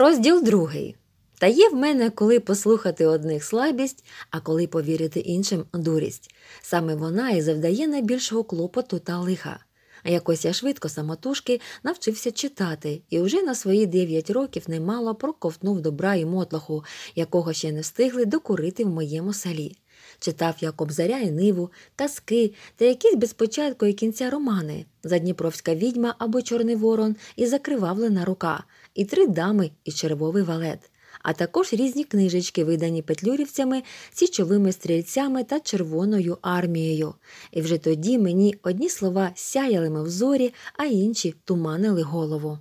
Розділ другий. Та є в мене коли послухати одних слабість, а коли повірити іншим дурість. Саме вона і завдає найбільшого клопоту та лиха. якось я швидко самотужки навчився читати і вже на свої дев'ять років немало проковтнув добра і мотлоху, якого ще не встигли докурити в моєму селі. Читав я кобзаря і ниву, казки та якісь без початку і кінця романи Задніпровська відьма або Чорний Ворон і закривавлена рука, і три дами і червовий валет, а також різні книжечки, видані петлюрівцями, січовими стрільцями та Червоною армією. І вже тоді мені одні слова сяяли ми в зорі, а інші туманили голову.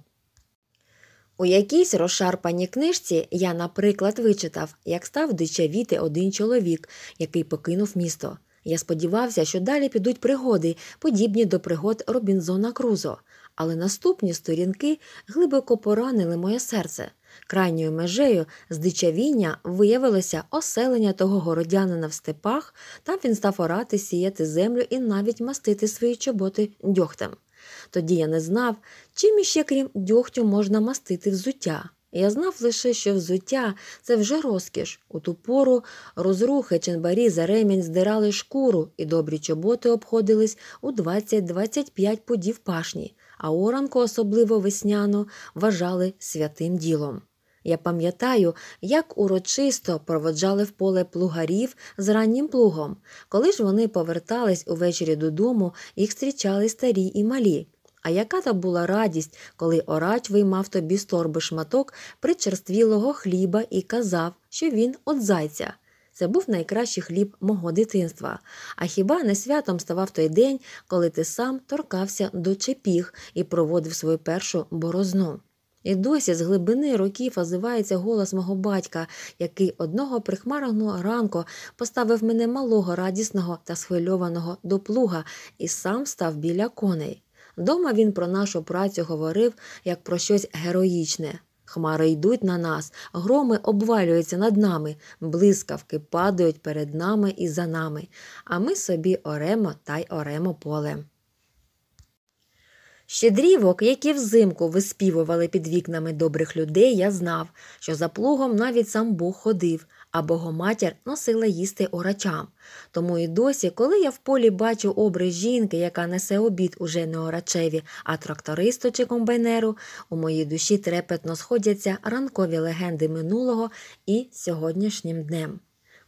У якійсь розшарпаній книжці я, наприклад, вичитав, як став дичавіти один чоловік, який покинув місто. Я сподівався, що далі підуть пригоди, подібні до пригод Робінзона Крузо але наступні сторінки глибоко поранили моє серце. Крайньою межею здичавіння виявилося оселення того городянина в степах, там він став орати, сіяти землю і навіть мастити свої чоботи дьогтем. Тоді я не знав, чим іще, крім дьогтю, можна мастити взуття. Я знав лише, що взуття це вже розкіш. У ту пору розрухи чинбарі за ремінь здирали шкуру, і добрі чоботи обходились у 20-25 подів пашні а оранку, особливо весняно, вважали святим ділом. Я пам'ятаю, як урочисто проводжали в поле плугарів з раннім плугом. Коли ж вони повертались увечері додому, їх зустрічали старі і малі. А яка то була радість, коли орач виймав тобі з торби шматок причерствілого хліба і казав, що він от зайця. Це був найкращий хліб мого дитинства. А хіба не святом ставав той день, коли ти сам торкався до чепіг і проводив свою першу борозну? І досі з глибини років озивається голос мого батька, який одного прихмарного ранку поставив мене малого, радісного та схвильованого до плуга і сам став біля коней. Дома він про нашу працю говорив як про щось героїчне. Хмари йдуть на нас, громи обвалюються над нами, блискавки падають перед нами і за нами, а ми собі оремо та й оремо поле. Щедрівок, які взимку виспівували під вікнами добрих людей, я знав, що за плугом навіть сам Бог ходив, а богоматір носила їсти орачам. Тому і досі, коли я в полі бачу образ жінки, яка несе обід уже не орачеві, а трактористу чи комбайнеру, у моїй душі трепетно сходяться ранкові легенди минулого і сьогоднішнім днем.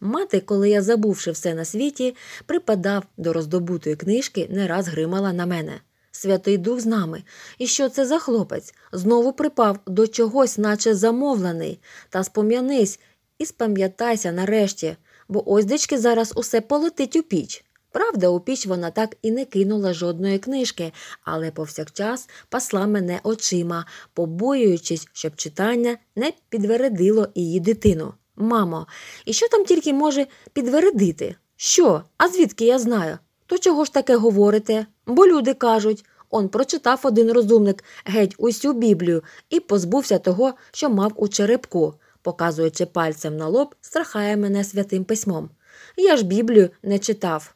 Мати, коли я, забувши все на світі, припадав до роздобутої книжки, не раз гримала на мене. Святий дух з нами. І що це за хлопець? Знову припав до чогось, наче замовлений, та спом'янись, і спам'ятайся нарешті, бо ось дички зараз усе полетить у піч. Правда, у піч вона так і не кинула жодної книжки, але повсякчас пасла мене очима, побоюючись, щоб читання не підвередило її дитину. Мамо, і що там тільки може підвередити? Що? А звідки я знаю? То чого ж таке говорите? Бо люди кажуть. Он прочитав один розумник геть усю Біблію і позбувся того, що мав у черепку показуючи пальцем на лоб, страхає мене святим письмом. Я ж Біблію не читав.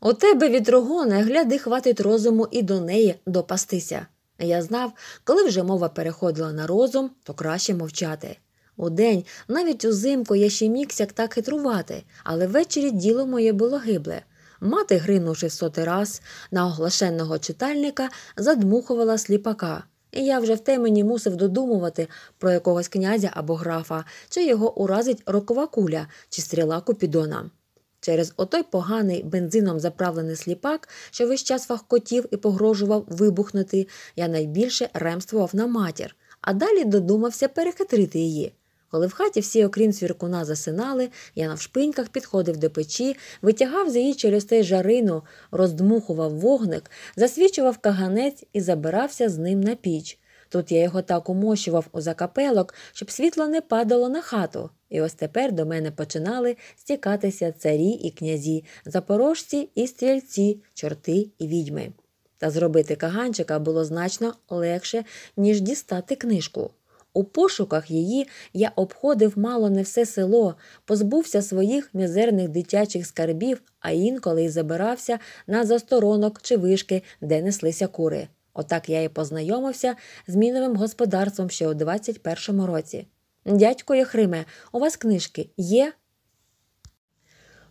У тебе вітрогоне, гляди, хватить розуму і до неї допастися. Я знав, коли вже мова переходила на розум, то краще мовчати. Удень, навіть узимку я ще мігся як так хитрувати, але ввечері діло моє було гибле. Мати, гринувши в сотий раз на оглашенного читальника, задмухувала сліпака і я вже в темені мусив додумувати про якогось князя або графа, чи його уразить рокова куля чи стріла Купідона. Через отой поганий бензином заправлений сліпак, що весь час фахкотів і погрожував вибухнути, я найбільше ремствував на матір, а далі додумався перехитрити її. Коли в хаті всі, окрім свіркуна, засинали, я навшпиньках підходив до печі, витягав з її челюстей жарину, роздмухував вогник, засвічував каганець і забирався з ним на піч. Тут я його так умощував у закапелок, щоб світло не падало на хату. І ось тепер до мене починали стікатися царі і князі, запорожці і стрільці, чорти і відьми. Та зробити каганчика було значно легше, ніж дістати книжку. У пошуках її я обходив мало не все село, позбувся своїх мізерних дитячих скарбів, а інколи й забирався на засторонок чи вишки, де неслися кури. Отак я і познайомився з міновим господарством ще у 21-му році. Дядько Яхриме, у вас книжки є?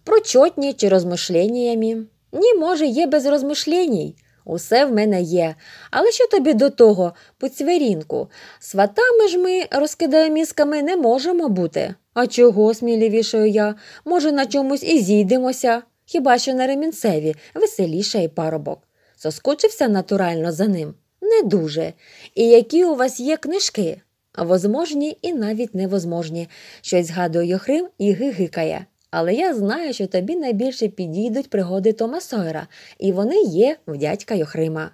Прочотні чи розмишленнями? Ні, може, є без розмишленій. Усе в мене є. Але що тобі до того, поцвірінку? Сватами ж ми, розкидаю мізками, не можемо бути. А чого, сміливішою я, може, на чомусь і зійдемося, хіба що на ремінцеві, веселіше і парубок. Соскочився натурально за ним? Не дуже. І які у вас є книжки? Возможні і навіть невозможні, щось згадує Хрим і гигикає але я знаю, що тобі найбільше підійдуть пригоди Тома Сойера, і вони є в дядька Йохрима.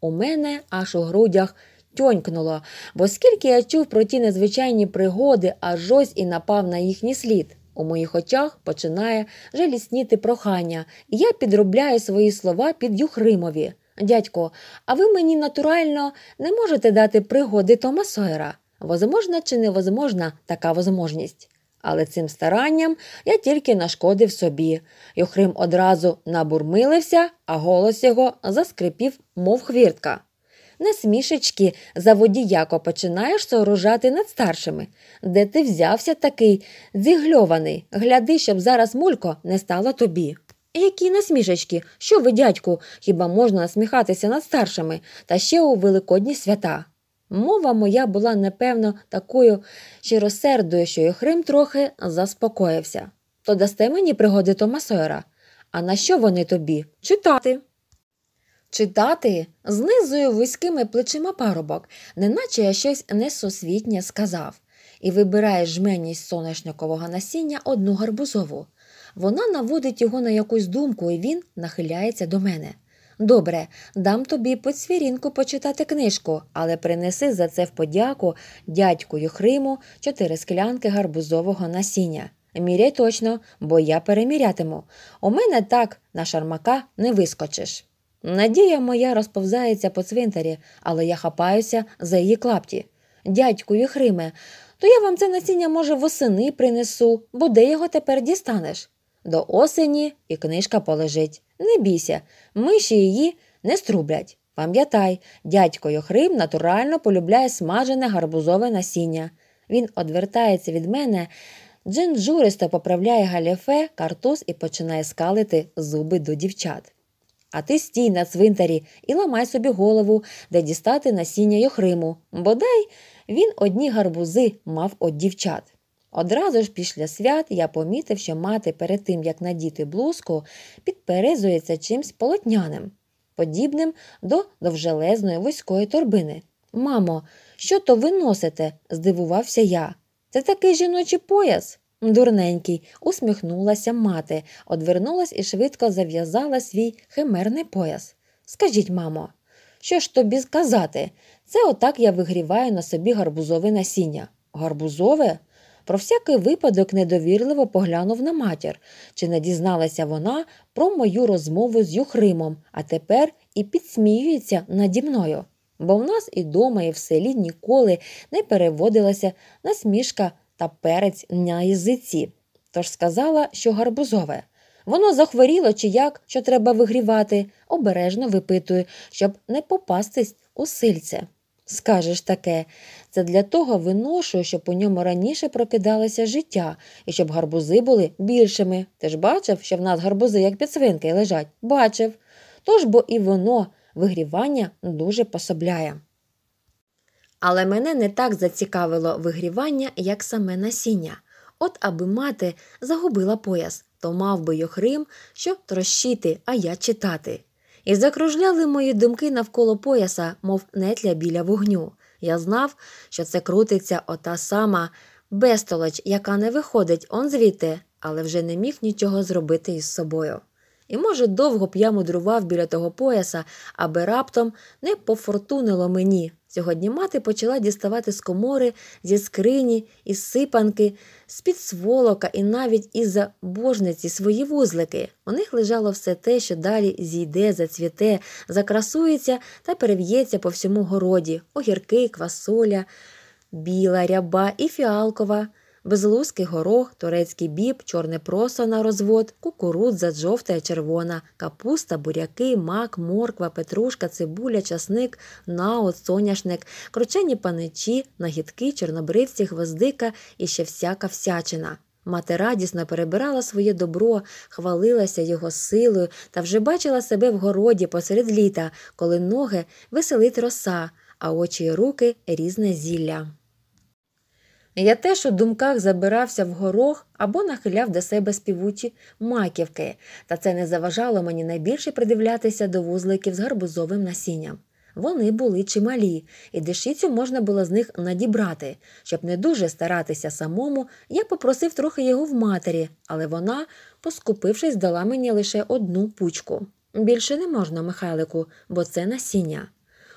У мене аж у грудях тьонькнуло, бо скільки я чув про ті незвичайні пригоди, аж ось і напав на їхній слід. У моїх очах починає жалісніти прохання, і я підробляю свої слова під Юхримові. Дядько, а ви мені натурально не можете дати пригоди Тома Сойера? Возможна чи невозможна така возможність? але цим старанням я тільки нашкодив собі. Йохрим одразу набурмилився, а голос його заскрипів, мов хвіртка. Не смішечки, заводіяко починаєш сооружати над старшими. Де ти взявся такий зігльований, гляди, щоб зараз мулько не стало тобі. Які насмішечки, що ви, дядьку, хіба можна насміхатися над старшими та ще у великодні свята? Мова моя була непевно такою щиросердою, що Йохрим трохи заспокоївся. То дасте мені пригоди Тома А на що вони тобі? Читати. Читати знизую вузькими плечима парубок, неначе я щось несосвітнє сказав, і вибирає жменність соняшникового насіння одну гарбузову. Вона наводить його на якусь думку, і він нахиляється до мене. Добре, дам тобі по цвірінку почитати книжку, але принеси за це в подяку дядькою Хриму чотири склянки гарбузового насіння. Міряй точно, бо я перемірятиму. У мене так на шармака не вискочиш. Надія моя розповзається по цвинтарі, але я хапаюся за її клапті. Дядьку Хриме, то я вам це насіння, може, восени принесу, бо де його тепер дістанеш? До осені і книжка полежить. Не бійся, миші її не струблять. Пам'ятай, дядько Йохрим натурально полюбляє смажене гарбузове насіння. Він одвертається від мене, джинджуристо поправляє галіфе, картуз і починає скалити зуби до дівчат. А ти стій на цвинтарі і ламай собі голову, де дістати насіння Йохриму. Бодай він одні гарбузи мав от дівчат. Одразу ж після свят я помітив, що мати перед тим, як надіти блузку, підперезується чимсь полотняним, подібним до довжелезної вузької торбини. Мамо, що то ви носите? здивувався я. Це такий жіночий пояс. Дурненький, усміхнулася мати, одвернулась і швидко зав'язала свій химерний пояс. Скажіть, мамо, що ж тобі сказати? Це отак я вигріваю на собі гарбузове насіння. Гарбузове? Про всякий випадок недовірливо поглянув на матір, чи не дізналася вона про мою розмову з Юхримом, а тепер і підсміюється наді мною. Бо в нас і дома, і в селі ніколи не переводилася насмішка та перець на язиці. Тож сказала, що гарбузове. Воно захворіло чи як, що треба вигрівати, обережно випитує, щоб не попастись у сильце. Скажеш таке, це для того виношу, щоб у ньому раніше прокидалося життя і щоб гарбузи були більшими. Ти ж бачив, що в нас гарбузи, як під свинки, лежать? Бачив. Тож бо і воно вигрівання дуже пособляє. Але мене не так зацікавило вигрівання, як саме насіння. От аби мати загубила пояс, то мав би Йохрим, що трощити, а я читати. І закружляли мої думки навколо пояса, мов нетля біля вогню. Я знав, що це крутиться ота сама безтолоч, яка не виходить он звідти, але вже не міг нічого зробити із собою. І, може, довго б я мудрував біля того пояса, аби раптом не пофортунило мені. Сьогодні мати почала діставати з комори, зі скрині, із сипанки, з під сволока і навіть із за божниці свої вузлики. У них лежало все те, що далі зійде, зацвіте, закрасується та перев'ється по всьому городі огірки, квасоля, біла, ряба і фіалкова безлузький горох, турецький біб, чорне просо на розвод, кукурудза, жовта і червона, капуста, буряки, мак, морква, петрушка, цибуля, часник, наот, соняшник, кручені паничі, нагідки, чорнобривці, гвоздика і ще всяка всячина. Мати радісно перебирала своє добро, хвалилася його силою та вже бачила себе в городі посеред літа, коли ноги веселить роса, а очі й руки різне зілля. Я теж у думках забирався в горох або нахиляв до себе співучі маківки, та це не заважало мені найбільше придивлятися до вузликів з гарбузовим насінням. Вони були чималі, і дешицю можна було з них надібрати. Щоб не дуже старатися самому, я попросив трохи його в матері, але вона, поскупившись, дала мені лише одну пучку. Більше не можна, Михайлику, бо це насіння.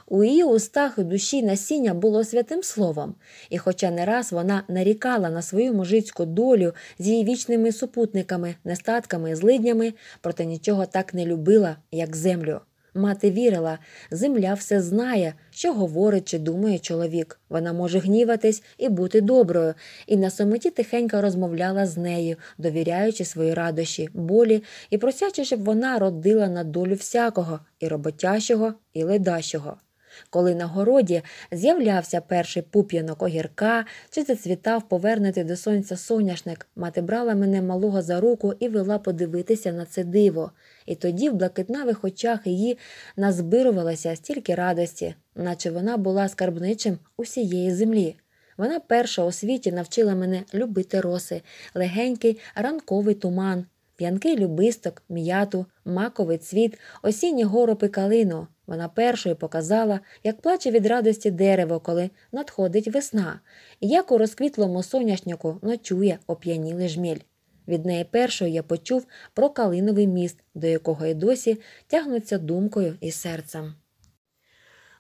У її устах і душі насіння було святим словом, і, хоча не раз вона нарікала на свою мужицьку долю з її вічними супутниками, нестатками і злиднями, проте нічого так не любила, як землю. Мати вірила, земля все знає, що говорить чи думає чоловік. Вона може гніватись і бути доброю, і на самоті тихенько розмовляла з нею, довіряючи свої радощі, болі і просячи, щоб вона родила на долю всякого і роботящого, і ледащого коли на городі з'являвся перший пуп'янок огірка чи зацвітав повернути до сонця соняшник, мати брала мене малого за руку і вела подивитися на це диво. І тоді в блакитнавих очах її назбирувалося стільки радості, наче вона була скарбничим усієї землі. Вона перша у світі навчила мене любити роси, легенький ранковий туман, п'янкий любисток, м'яту, маковий цвіт, осінні горопи калину. Вона першою показала, як плаче від радості дерево, коли надходить весна, і як у розквітлому соняшнику ночує оп'янілий жміль. Від неї першою я почув про калиновий міст, до якого й досі тягнуться думкою і серцем.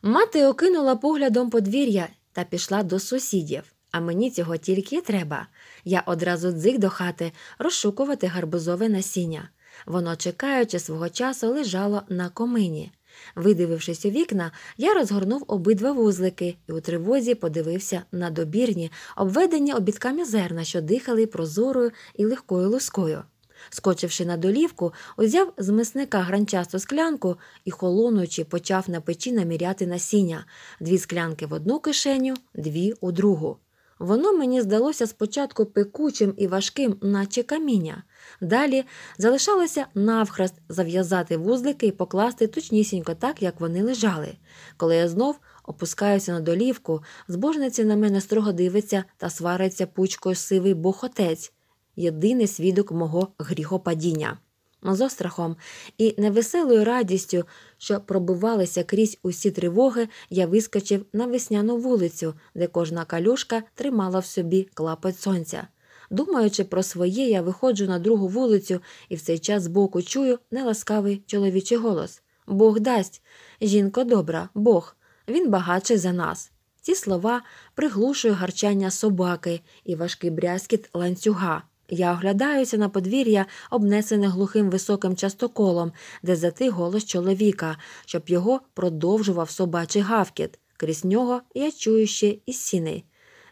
Мати окинула поглядом подвір'я та пішла до сусідів, а мені цього тільки треба. Я одразу дзик до хати розшукувати гарбузове насіння. Воно, чекаючи свого часу, лежало на комині. Видивившись у вікна, я розгорнув обидва вузлики і у тривозі подивився на добірні, обведені обідками зерна, що дихали прозорою і легкою лускою. Скочивши на долівку, узяв з мисника гранчасту склянку і, холонуючи, почав на печі наміряти насіння дві склянки в одну кишеню, дві у другу. Воно мені здалося спочатку пекучим і важким, наче каміння. Далі залишалося навхрест зав'язати вузлики і покласти точнісінько так, як вони лежали. Коли я знов опускаюся на долівку, збожниці на мене строго дивиться та свариться пучкою сивий бохотець, єдиний свідок мого гріхопадіння з острахом і невеселою радістю, що пробивалися крізь усі тривоги, я вискочив на весняну вулицю, де кожна калюшка тримала в собі клапоть сонця. Думаючи про своє, я виходжу на другу вулицю і в цей час збоку чую неласкавий чоловічий голос Бог дасть. Жінко добра, Бог, він багатший за нас. Ці слова приглушує гарчання собаки і важкий брязкіт ланцюга. Я оглядаюся на подвір'я, обнесене глухим високим частоколом, де зати голос чоловіка, щоб його продовжував собачий гавкіт. Крізь нього я чую ще і сіни.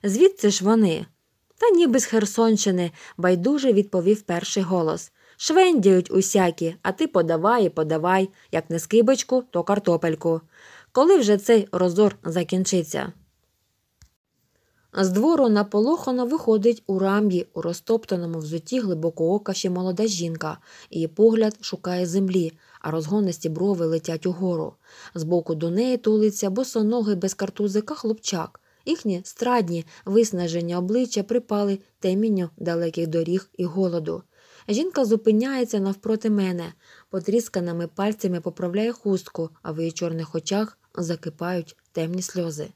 Звідси ж вони? Та ніби з Херсонщини, байдуже відповів перший голос. Швендіють усякі, а ти подавай і подавай, як не скибочку, то картопельку. Коли вже цей розор закінчиться? З двору наполохано виходить у рам'ї, у розтоптаному взуті глибокоока ще молода жінка, її погляд шукає землі, а розгонисті брови летять угору. Збоку до неї тулиться босоногий без картузика хлопчак. Їхні страдні виснаження обличчя припали темінню далеких доріг і голоду. Жінка зупиняється навпроти мене, потрісканими пальцями поправляє хустку, а в її чорних очах закипають темні сльози.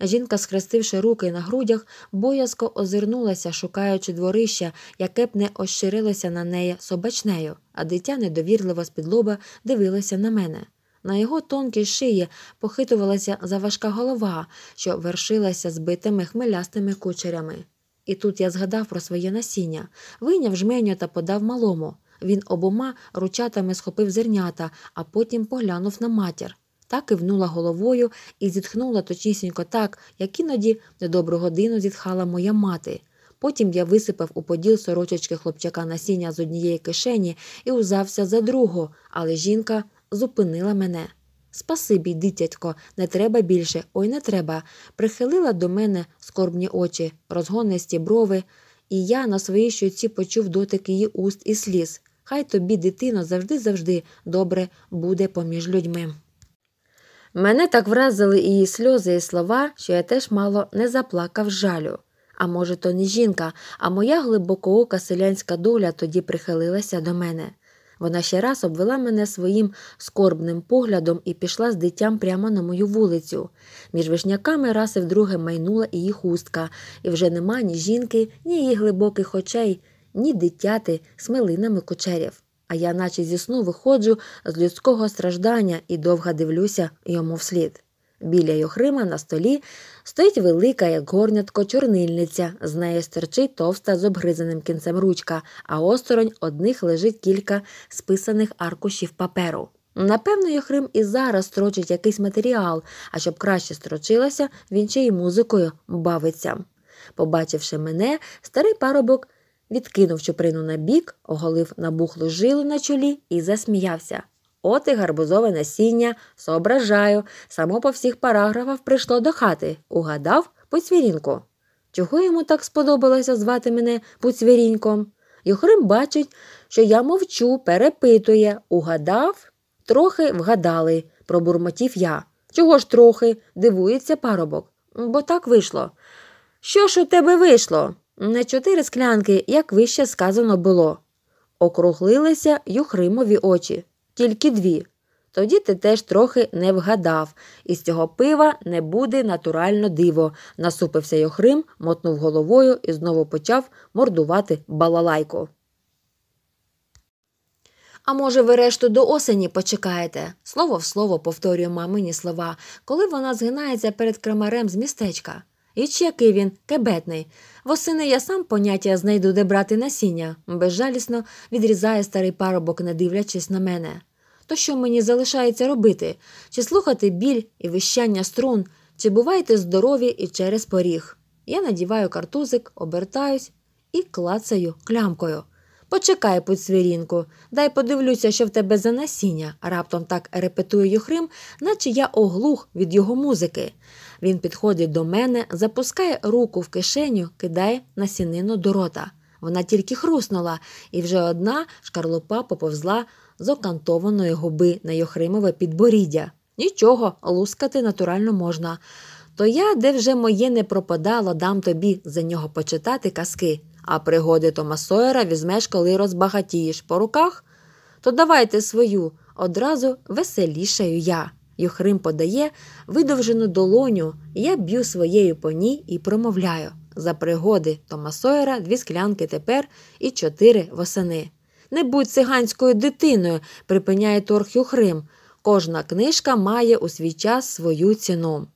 Жінка, схрестивши руки на грудях, боязко озирнулася, шукаючи дворища, яке б не ощирилося на неї собачнею, а дитя недовірливо з-під лоба дивилося на мене. На його тонкій шиї похитувалася заважка голова, що вершилася збитими хмелястими кучерями. І тут я згадав про своє насіння, вийняв жменю та подав малому. Він обома ручатами схопив зернята, а потім поглянув на матір та кивнула головою і зітхнула точнісінько так, як іноді недобру годину зітхала моя мати. Потім я висипав у поділ сорочечки хлопчака насіння з однієї кишені і узався за другу, але жінка зупинила мене. Спасибі, дитятько, не треба більше, ой не треба. Прихилила до мене скорбні очі, розгонисті брови, і я на своїй щоці почув дотик її уст і сліз. Хай тобі, дитино, завжди-завжди добре буде поміж людьми. Мене так вразили її сльози і слова, що я теж мало не заплакав жалю. А може, то не жінка, а моя глибокоока селянська доля тоді прихилилася до мене. Вона ще раз обвела мене своїм скорбним поглядом і пішла з дитям прямо на мою вулицю. Між вишняками раз і вдруге майнула її хустка, і вже нема ні жінки, ні її глибоких очей, ні дитяти смилинами кучерів а я, наче зі сну, виходжу з людського страждання і довго дивлюся йому вслід. Біля йохрима на столі стоїть велика, як горнятко, чорнильниця, з неї стерчить товста з обгризаним кінцем ручка, а осторонь одних лежить кілька списаних аркушів паперу. Напевно, Йохрим і зараз строчить якийсь матеріал, а щоб краще строчилося, він ще й музикою бавиться. Побачивши мене, старий парубок відкинув чуприну на бік, оголив набухлу жили на чолі і засміявся. От і гарбузове насіння, соображаю, само по всіх параграфах прийшло до хати, угадав Поцвірінко. Чого йому так сподобалося звати мене поцвірінком? Йохрим бачить, що я мовчу, перепитує, угадав, трохи вгадали, пробурмотів я. Чого ж трохи? дивується парубок. Бо так вийшло. Що ж у тебе вийшло? Не чотири склянки, як вище сказано було. Округлилися юхримові очі, тільки дві. Тоді ти теж трохи не вгадав, із цього пива не буде натурально диво, насупився Йохрим, мотнув головою і знову почав мордувати балалайку. А може, ви решту до осені почекаєте? Слово в слово повторює мамині слова, коли вона згинається перед крамарем з містечка. І чи який він кебетний. Восени я сам поняття знайду, де брати насіння, безжалісно відрізає старий парубок, не дивлячись на мене. То що мені залишається робити? Чи слухати біль і вищання струн, чи бувайте здорові і через поріг? Я надіваю картузик, обертаюсь і клацаю клямкою. Почекай, путь свірінку, дай подивлюся, що в тебе за насіння, раптом так репетує Юхрим, наче я оглух від його музики. Він підходить до мене, запускає руку в кишеню, кидає на сінину до рота. Вона тільки хруснула, і вже одна шкарлупа поповзла з окантованої губи на йохримове підборіддя. Нічого, лускати натурально можна. То я, де вже моє не пропадало, дам тобі за нього почитати казки, а пригоди Тома Сойера візьмеш, коли розбагатієш по руках. То давайте свою одразу веселішаю я. Йохрим подає видовжену долоню, я б'ю своєю по ній і промовляю за пригоди Тома Сойера дві склянки тепер і чотири восени. Не будь циганською дитиною, припиняє торг Юхрим. Кожна книжка має у свій час свою ціну.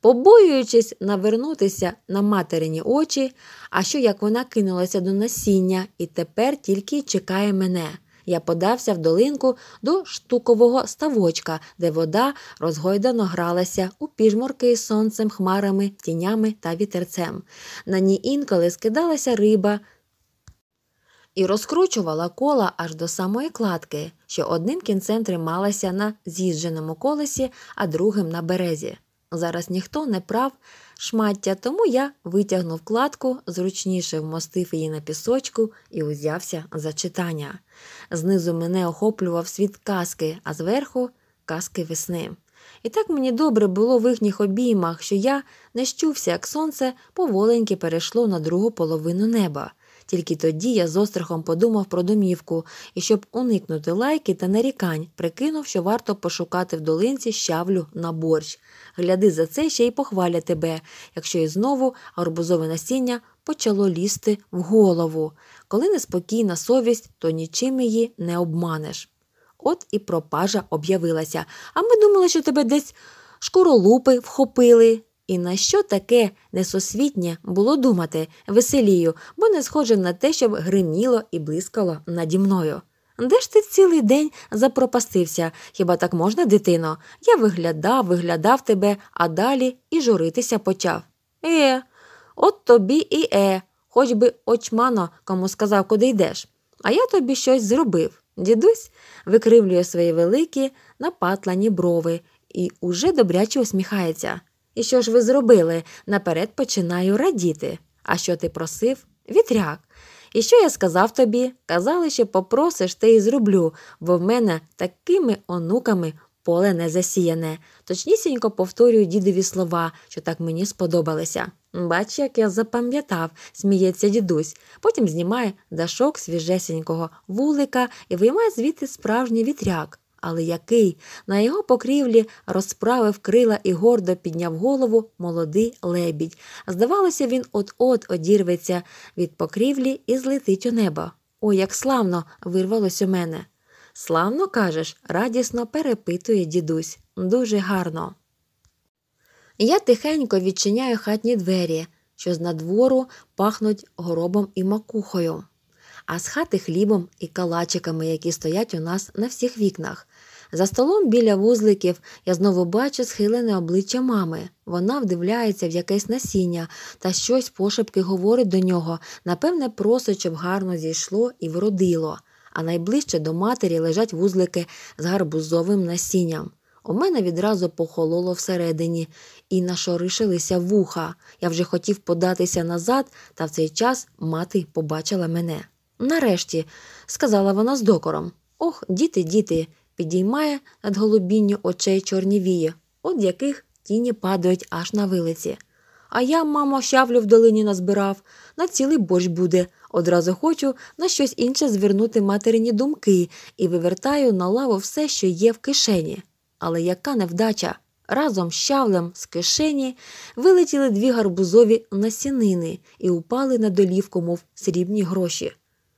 Побоюючись навернутися на материні очі, а що як вона кинулася до насіння і тепер тільки чекає мене. Я подався в долинку до штукового ставочка, де вода розгойдано гралася у піжморки з сонцем, хмарами, тінями та вітерцем. На ній інколи скидалася риба. І розкручувала кола аж до самої кладки, що одним кінцем трималася на з'їждженому колесі, а другим на березі. Зараз ніхто не прав шмаття, тому я витягнув кладку, зручніше вмостив її на пісочку і узявся за читання. Знизу мене охоплював світ казки, а зверху казки весни. І так мені добре було в їхніх обіймах, що я не щувся, як сонце поволеньки перейшло на другу половину неба. Тільки тоді я з острахом подумав про домівку і, щоб уникнути лайки та нарікань, прикинув, що варто пошукати в долинці щавлю на борщ. Гляди за це ще й похвалять тебе, якщо і знову арбузове насіння почало лізти в голову. Коли неспокійна совість, то нічим її не обманеш. От і пропажа об'явилася, а ми думали, що тебе десь шкуролупи вхопили. І на що таке несосвітнє було думати веселію, бо не схоже на те, щоб гриміло і блискало наді мною. Де ж ти цілий день запропастився? Хіба так можна, дитино? Я виглядав, виглядав тебе, а далі і журитися почав. Е, от тобі і е, хоч би очмано кому сказав, куди йдеш. А я тобі щось зробив. Дідусь викривлює свої великі напатлані брови і уже добряче усміхається. І що ж ви зробили? Наперед починаю радіти. А що ти просив? Вітряк. І що я сказав тобі? Казали, що попросиш, те і зроблю, бо в мене такими онуками поле не засіяне. Точнісінько повторюю дідові слова, що так мені сподобалися. Бач, як я запам'ятав, сміється дідусь. Потім знімає дашок свіжесінького вулика і виймає звідти справжній вітряк але який. На його покрівлі розправив крила і гордо підняв голову молодий лебідь. Здавалося, він от-от одірветься від покрівлі і злетить у небо. О, як славно! вирвалось у мене. Славно кажеш, радісно перепитує дідусь. Дуже гарно. Я тихенько відчиняю хатні двері, що з надвору пахнуть горобом і макухою, а з хати хлібом і калачиками, які стоять у нас на всіх вікнах. За столом біля вузликів я знову бачу схилене обличчя мами. Вона вдивляється в якесь насіння та щось пошепки говорить до нього, напевне, просить, щоб гарно зійшло і вродило. А найближче до матері лежать вузлики з гарбузовим насінням. У мене відразу похололо всередині і нашоришилися вуха. Я вже хотів податися назад, та в цей час мати побачила мене. Нарешті, сказала вона з докором: Ох, діти, діти, підіймає над голубінню очей чорні вії, от яких тіні падають аж на вилиці. А я, мамо, щавлю в долині назбирав, на цілий борщ буде. Одразу хочу на щось інше звернути материні думки і вивертаю на лаву все, що є в кишені. Але яка невдача! Разом з щавлем з кишені вилетіли дві гарбузові насінини і упали на долівку, мов срібні гроші.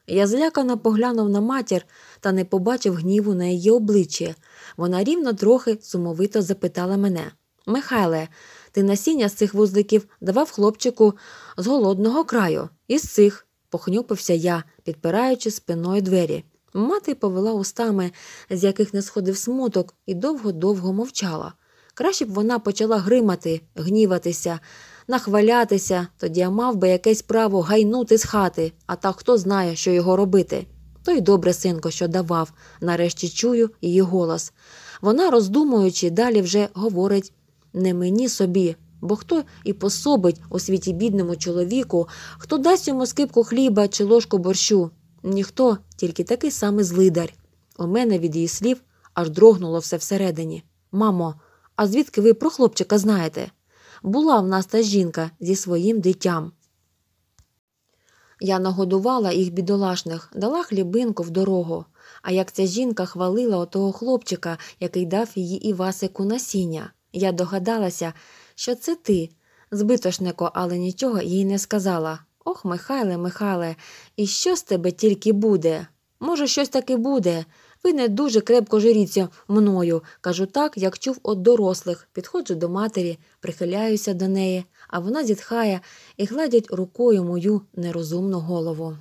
Я злякано поглянув на матір та не побачив гніву на її обличчі. Вона рівно трохи сумовито запитала мене Михайле, ти насіння з цих вузликів давав хлопчику з голодного краю, із цих, похнюпився я, підпираючи спиною двері. Мати повела устами, з яких не сходив смуток, і довго-довго мовчала. Краще б вона почала гримати, гніватися нахвалятися, тоді я мав би якесь право гайнути з хати, а та хто знає, що його робити. Той добре синко, що давав, нарешті чую її голос. Вона, роздумуючи, далі вже говорить не мені собі, бо хто і пособить у світі бідному чоловіку, хто дасть йому скипку хліба чи ложку борщу. Ніхто, тільки такий самий злидар. У мене від її слів аж дрогнуло все всередині. Мамо, а звідки ви про хлопчика знаєте? була в нас та жінка зі своїм дитям. Я нагодувала їх бідолашних, дала хлібинку в дорогу. А як ця жінка хвалила отого хлопчика, який дав її Івасику насіння, я догадалася, що це ти, збитошнико, але нічого їй не сказала. Ох, Михайле, Михайле, і що з тебе тільки буде? Може, щось таки буде. Ви не дуже крепко жиріться мною. Кажу так, як чув от дорослих. Підходжу до матері, прихиляюся до неї, а вона зітхає і гладять рукою мою нерозумну голову.